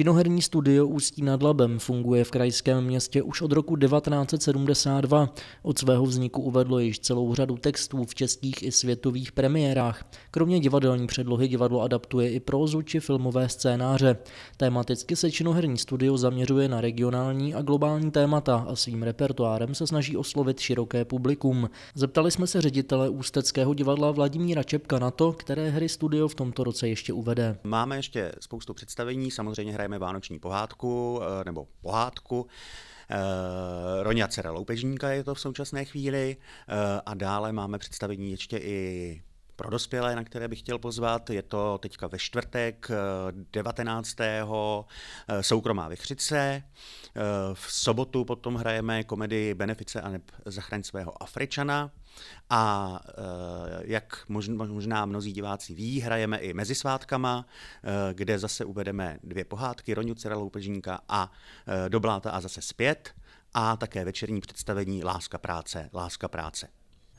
Činoherní studio Ústí nad Labem funguje v krajském městě už od roku 1972. Od svého vzniku uvedlo již celou řadu textů v českých i světových premiérách. Kromě divadelní předlohy divadlo adaptuje i prózu či filmové scénáře. Tematicky se Činoherní studio zaměřuje na regionální a globální témata a svým repertoárem se snaží oslovit široké publikum. Zeptali jsme se ředitele Ústeckého divadla Vladimíra Čepka na to, které hry studio v tomto roce ještě uvede. Máme ještě spoustu představení, samozřejmě hrajeme hrajeme vánoční pohádku eh, nebo pohádku. Eh, Roně a dcera loupežníka je to v současné chvíli eh, a dále máme představení ještě i pro dospělé, na které bych chtěl pozvat. Je to teďka ve čtvrtek 19. Eh, eh, soukromá vychřice. Eh, v sobotu potom hrajeme komedii Benefice a neb zachraň svého Afričana. A jak možná mnozí diváci ví, hrajeme i mezi svátkama, kde zase uvedeme dvě pohádky, Roniu Cera loupežníka a Dobláta a zase zpět a také večerní představení Láska práce, Láska práce.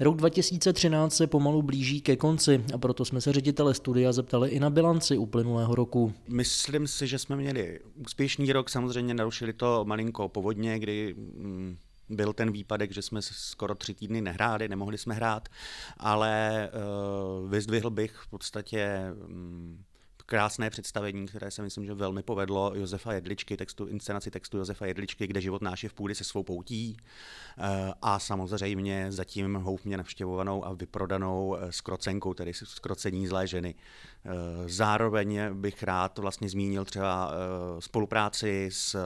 Rok 2013 se pomalu blíží ke konci a proto jsme se ředitele studia zeptali i na bilanci uplynulého roku. Myslím si, že jsme měli úspěšný rok, samozřejmě narušili to malinko povodně, kdy mm, byl ten výpadek, že jsme skoro tři týdny nehráli, nemohli jsme hrát, ale eh, vyzdvihl bych v podstatě mm, krásné představení, které se myslím, že velmi povedlo Josefa Jedličky, textu, inscenaci textu Josefa Jedličky, kde život náš je v půdy se svou poutí eh, a samozřejmě zatím houfně navštěvovanou a vyprodanou eh, skrocenkou, tedy skrocení zlé ženy. Eh, zároveň bych rád vlastně zmínil třeba spolupráci s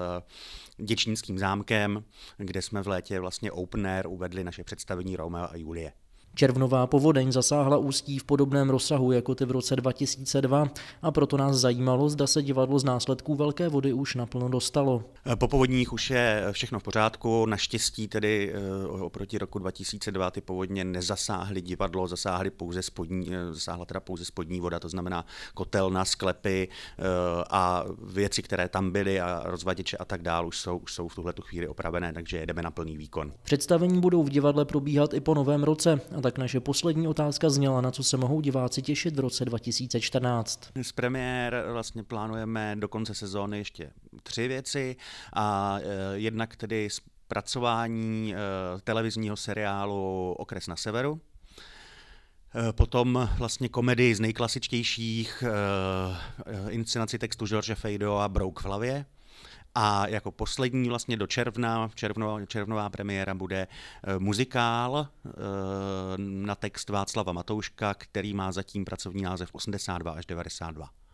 Děčínským zámkem, kde jsme v létě vlastně open air uvedli naše představení Romeo a Julie. Červnová povodeň zasáhla ústí v podobném rozsahu jako ty v roce 2002 a proto nás zajímalo, zda se divadlo z následků velké vody už naplno dostalo. Po povodních už je všechno v pořádku, naštěstí tedy eh, oproti roku 2002 ty povodně nezasáhly divadlo, zasáhly pouze spodní, eh, zasáhla teda pouze spodní voda, to znamená kotelna, sklepy eh, a věci, které tam byly a rozvaděče a tak dále, už jsou, už jsou v tuhle chvíli opravené, takže jedeme na plný výkon. Představení budou v divadle probíhat i po novém roce a tak naše poslední otázka zněla, na co se mohou diváci těšit v roce 2014. Z premiér vlastně plánujeme do konce sezóny ještě tři věci a e, jednak tedy zpracování e, televizního seriálu Okres na severu, e, Potom vlastně komedii z nejklasičtějších, inscenaci textu George Fejdo a Brouk v hlavě. A jako poslední vlastně do června, červno, červnová premiéra bude eh, muzikál eh, na text Václava Matouška, který má zatím pracovní název 82 až 92.